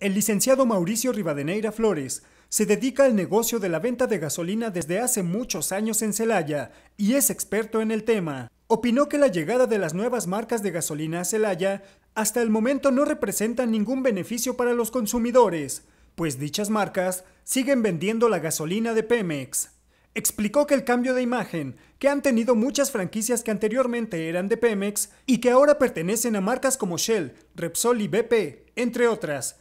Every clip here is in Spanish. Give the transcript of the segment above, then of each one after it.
El licenciado Mauricio Rivadeneira Flores se dedica al negocio de la venta de gasolina desde hace muchos años en Celaya y es experto en el tema. Opinó que la llegada de las nuevas marcas de gasolina a Celaya hasta el momento no representa ningún beneficio para los consumidores, pues dichas marcas siguen vendiendo la gasolina de Pemex. Explicó que el cambio de imagen que han tenido muchas franquicias que anteriormente eran de Pemex y que ahora pertenecen a marcas como Shell, Repsol y BP, entre otras,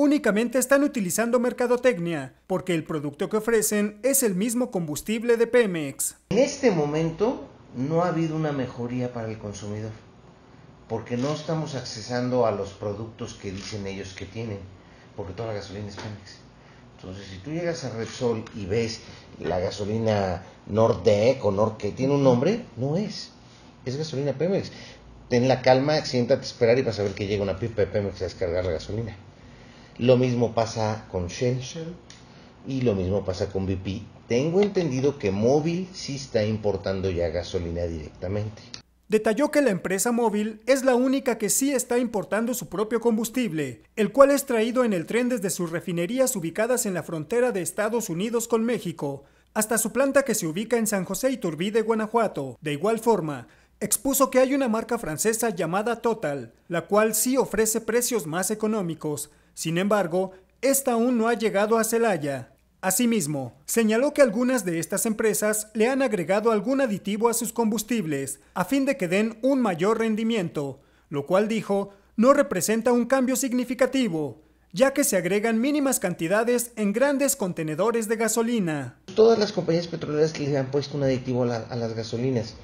únicamente están utilizando mercadotecnia, porque el producto que ofrecen es el mismo combustible de Pemex. En este momento no ha habido una mejoría para el consumidor, porque no estamos accesando a los productos que dicen ellos que tienen, porque toda la gasolina es Pemex. Entonces, si tú llegas a Repsol y ves la gasolina Nordec o Nord que tiene un nombre, no es. Es gasolina Pemex. Ten la calma, siéntate a esperar y vas a ver que llega una pipa de Pemex a descargar la gasolina. Lo mismo pasa con Shell y lo mismo pasa con BP. Tengo entendido que Móvil sí está importando ya gasolina directamente. Detalló que la empresa móvil es la única que sí está importando su propio combustible, el cual es traído en el tren desde sus refinerías ubicadas en la frontera de Estados Unidos con México, hasta su planta que se ubica en San José Iturbide, Guanajuato. De igual forma, expuso que hay una marca francesa llamada Total, la cual sí ofrece precios más económicos, sin embargo, esta aún no ha llegado a Celaya. Asimismo, señaló que algunas de estas empresas le han agregado algún aditivo a sus combustibles a fin de que den un mayor rendimiento, lo cual dijo no representa un cambio significativo, ya que se agregan mínimas cantidades en grandes contenedores de gasolina. Todas las compañías petroleras que le han puesto un aditivo a las gasolinas.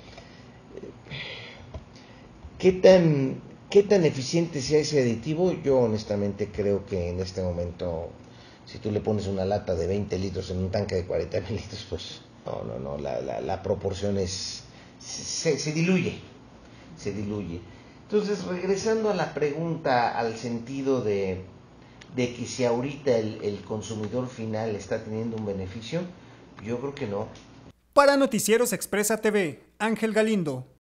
¿Qué tan ¿Qué tan eficiente sea ese aditivo? Yo honestamente creo que en este momento, si tú le pones una lata de 20 litros en un tanque de 40 mil litros, pues no, no, no, la, la, proporción es, se, diluye, se diluye. Entonces, regresando a la pregunta, al sentido de, que si ahorita el, el consumidor final está teniendo un beneficio, yo creo que no. Para Noticieros Expresa TV, Ángel Galindo.